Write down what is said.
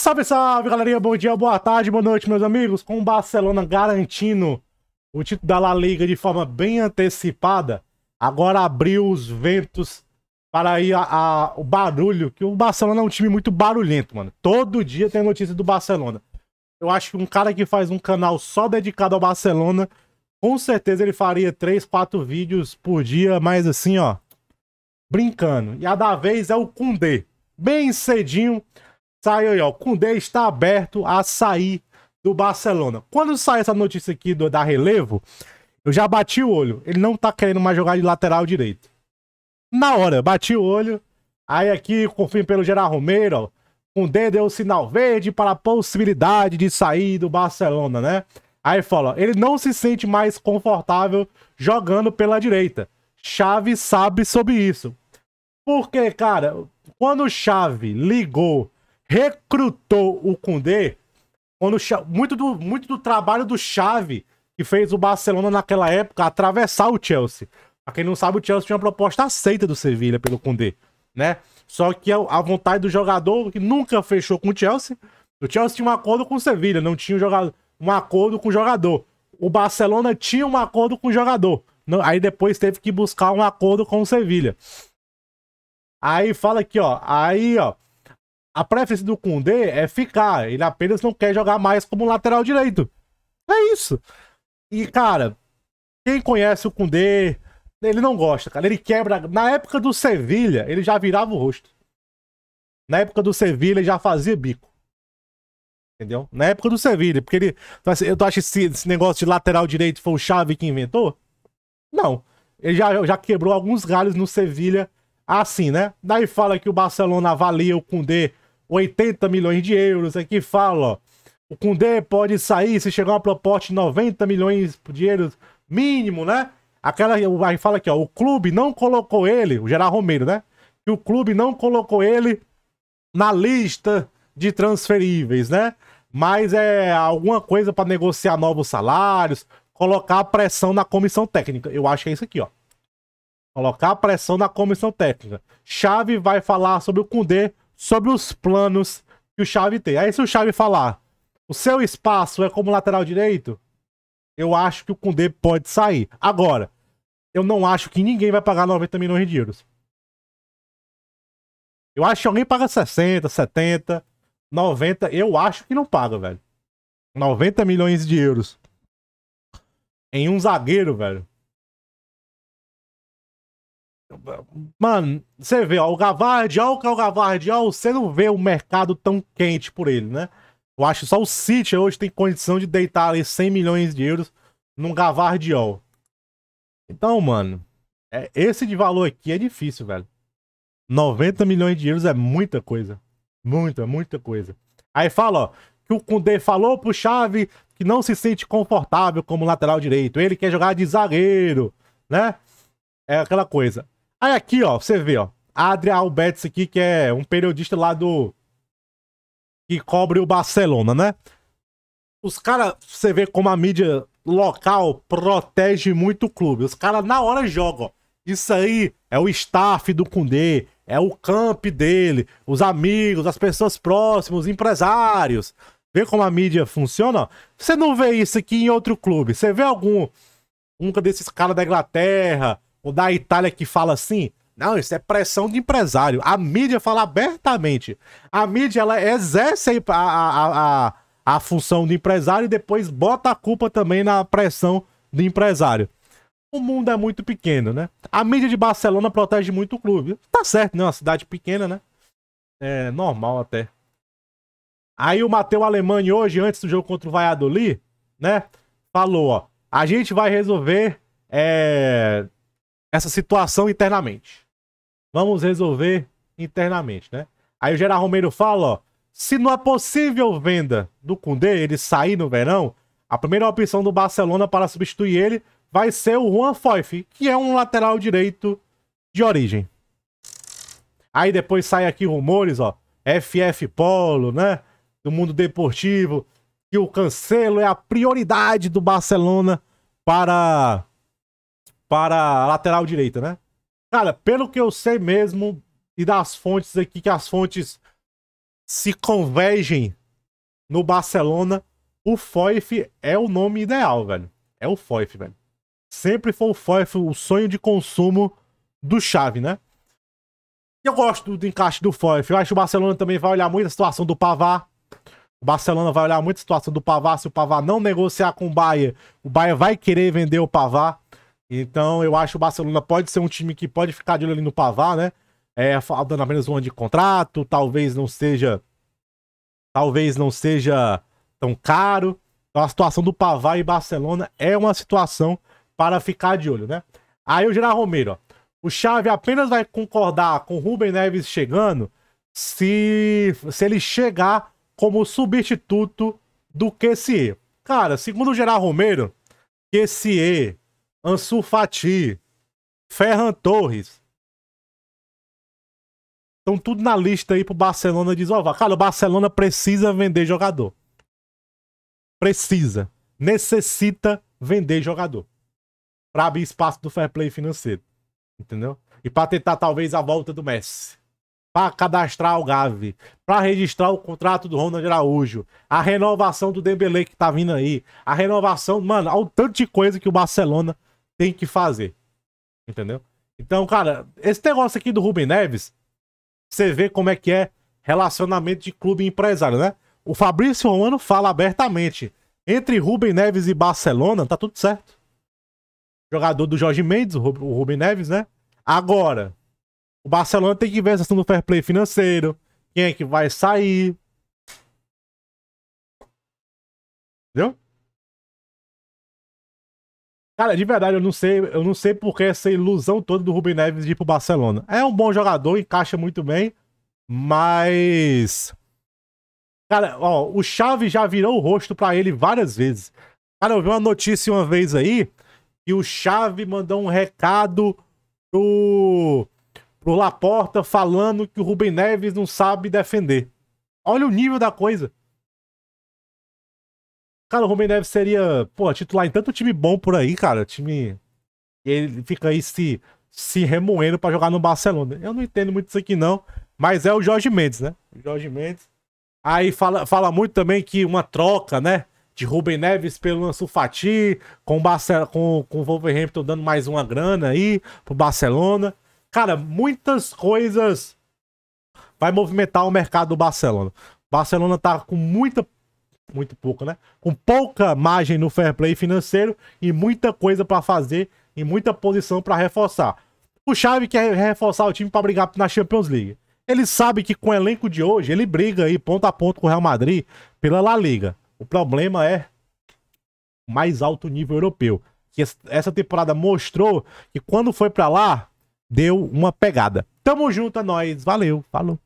Salve, salve, galerinha. Bom dia, boa tarde, boa noite, meus amigos. Com o Barcelona garantindo o título da La Liga de forma bem antecipada, agora abriu os ventos para aí a, a, o barulho, que o Barcelona é um time muito barulhento, mano. Todo dia tem notícia do Barcelona. Eu acho que um cara que faz um canal só dedicado ao Barcelona, com certeza ele faria 3, 4 vídeos por dia, mas assim, ó, brincando. E a da vez é o Kundê. Bem cedinho, Saiu aí, ó. Cundê está aberto a sair do Barcelona. Quando sai essa notícia aqui do, da relevo, eu já bati o olho. Ele não tá querendo mais jogar de lateral direito. Na hora, bati o olho. Aí aqui, confirmo pelo Gerard Romero, ó. Cundê deu o sinal verde para a possibilidade de sair do Barcelona, né? Aí fala, ó, ele não se sente mais confortável jogando pela direita. Chave sabe sobre isso. Porque, cara, quando o Chave ligou recrutou o Cundê quando muito do, muito do trabalho do Xavi que fez o Barcelona naquela época atravessar o Chelsea. Pra quem não sabe, o Chelsea tinha uma proposta aceita do Sevilha pelo Cundê, né? Só que a vontade do jogador que nunca fechou com o Chelsea. O Chelsea tinha um acordo com o Sevilha, não tinha um, jogador, um acordo com o jogador. O Barcelona tinha um acordo com o jogador. Não, aí depois teve que buscar um acordo com o Sevilha. Aí fala aqui, ó. Aí, ó. A preferência do Kundê é ficar. Ele apenas não quer jogar mais como lateral direito. É isso. E, cara, quem conhece o Kundê, ele não gosta, cara. Ele quebra. Na época do Sevilha, ele já virava o rosto. Na época do Sevilha, ele já fazia bico. Entendeu? Na época do Sevilha, porque ele. Eu acho que esse, esse negócio de lateral direito foi o Chave que inventou? Não. Ele já, já quebrou alguns galhos no Sevilha assim, né? Daí fala que o Barcelona avalia o Kundê 80 milhões de euros. Aqui é fala, ó, o Kundê pode sair se chegar uma proposta de 90 milhões de euros mínimo, né? Aquela, aí fala aqui, ó, o clube não colocou ele, o Gerard Romero, né? Que o clube não colocou ele na lista de transferíveis, né? Mas é alguma coisa para negociar novos salários, colocar pressão na comissão técnica. Eu acho que é isso aqui, ó. Colocar pressão na comissão técnica. Chave vai falar sobre o Cundê sobre os planos que o Xavi tem. Aí se o Xavi falar, o seu espaço é como lateral direito, eu acho que o Kunde pode sair. Agora, eu não acho que ninguém vai pagar 90 milhões de euros. Eu acho que alguém paga 60, 70, 90. Eu acho que não paga, velho. 90 milhões de euros. Em um zagueiro, velho. Mano, você vê, ó, o Gavardi, ó, o é Gavardi, ó, você não vê o mercado tão quente por ele, né? Eu acho que só o City hoje tem condição de deitar ali 100 milhões de euros num Gavardiol. Então, mano, é, esse de valor aqui é difícil, velho. 90 milhões de euros é muita coisa. Muita, muita coisa. Aí fala, ó, que o Kundê falou pro Chave que não se sente confortável como lateral direito. Ele quer jogar de zagueiro, né? É aquela coisa. Aí aqui, ó, você vê, ó. Adria Alberts aqui, que é um periodista lá do... Que cobre o Barcelona, né? Os caras, você vê como a mídia local protege muito o clube. Os caras na hora jogam, ó. Isso aí é o staff do Kundê, é o camp dele, os amigos, as pessoas próximas, os empresários. Vê como a mídia funciona? Você não vê isso aqui em outro clube. Você vê algum um desses caras da Inglaterra, o da Itália que fala assim, não, isso é pressão de empresário. A mídia fala abertamente. A mídia, ela exerce a, a, a, a função de empresário e depois bota a culpa também na pressão do empresário. O mundo é muito pequeno, né? A mídia de Barcelona protege muito o clube. Tá certo, né? Uma cidade pequena, né? É normal até. Aí o Matheus Alemanha hoje, antes do jogo contra o Valladolid, né? Falou, ó. A gente vai resolver é, essa situação internamente. Vamos resolver internamente, né? Aí o Gerard Romero fala, ó, se não é possível venda do Cundê, ele sair no verão, a primeira opção do Barcelona para substituir ele vai ser o Juan Foyf, que é um lateral direito de origem. Aí depois sai aqui rumores, ó, FF Polo, né, do mundo deportivo, que o Cancelo é a prioridade do Barcelona para para a lateral direita, né? Cara, pelo que eu sei mesmo e das fontes aqui, que as fontes se convergem no Barcelona, o Foif é o nome ideal, velho. É o Foif, velho. Sempre foi o Foif, o sonho de consumo do Xavi, né? Eu gosto do encaixe do Foif. Eu acho que o Barcelona também vai olhar muito a situação do Pavar. O Barcelona vai olhar muito a situação do Pavar. Se o Pavar não negociar com o Bahia, o Bahia vai querer vender o Pavar. Então eu acho que o Barcelona pode ser um time que pode ficar de olho ali no Pavá, né? É, faltando apenas um ano de contrato, talvez não seja. Talvez não seja tão caro. Então a situação do Pavá e Barcelona é uma situação para ficar de olho, né? Aí o Gerard Romero, ó. O Xavi apenas vai concordar com o Rubem Neves chegando se, se ele chegar como substituto do QCE. Cara, segundo o Gerard Romero, QCE Ansu Fati, Ferran Torres. Estão tudo na lista aí pro Barcelona desovar. Cara, o Barcelona precisa vender jogador. Precisa. Necessita vender jogador. Pra abrir espaço do fair play financeiro. Entendeu? E pra tentar talvez a volta do Messi. Pra cadastrar o Gavi. Pra registrar o contrato do Ronald Araújo. A renovação do Dembele que tá vindo aí. A renovação, mano, olha o tanto de coisa que o Barcelona tem que fazer. Entendeu? Então, cara, esse negócio aqui do Rubem Neves, você vê como é que é relacionamento de clube e empresário, né? O Fabrício Romano fala abertamente: entre Rubem Neves e Barcelona, tá tudo certo. Jogador do Jorge Mendes, o Rubem Neves, né? Agora, o Barcelona tem que ver essa questão do fair play financeiro. Quem é que vai sair? Entendeu? Cara, de verdade, eu não sei, eu não sei por que essa ilusão toda do Rubem Neves de ir pro Barcelona. É um bom jogador, encaixa muito bem, mas Cara, ó, o Chave já virou o rosto para ele várias vezes. Cara, eu vi uma notícia uma vez aí que o Chave mandou um recado pro pro Laporta falando que o Rubem Neves não sabe defender. Olha o nível da coisa. Cara, o Rubem Neves seria, pô, titular em tanto time bom por aí, cara. Time. Ele fica aí se, se remoendo para jogar no Barcelona. Eu não entendo muito isso aqui, não. Mas é o Jorge Mendes, né? O Jorge Mendes. Aí fala, fala muito também que uma troca, né? De Rubem Neves pelo Ansu Fati, com o, Barcelona, com, com o Wolverhampton dando mais uma grana aí pro Barcelona. Cara, muitas coisas vai movimentar o mercado do Barcelona. Barcelona tá com muita muito pouco, né? Com pouca margem no fair play financeiro e muita coisa para fazer e muita posição para reforçar. O Xavi quer reforçar o time para brigar na Champions League. Ele sabe que com o elenco de hoje ele briga aí ponto a ponto com o Real Madrid pela La Liga. O problema é mais alto nível europeu. Que essa temporada mostrou que quando foi para lá deu uma pegada. Tamo junto, é nóis. Valeu, falou.